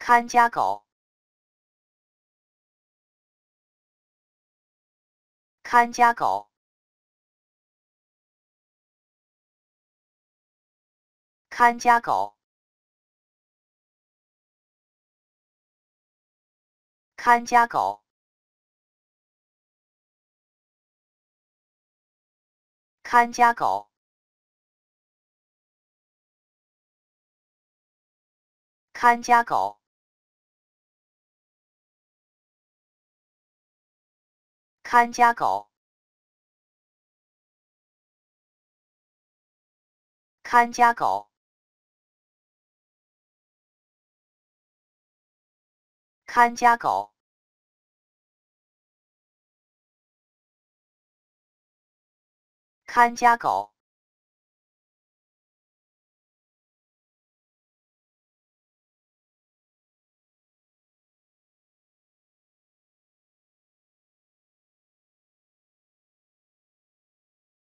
看家狗，看家狗，看家狗，看家狗，看家狗。看家狗。看家狗，看家狗，看家狗，看家狗。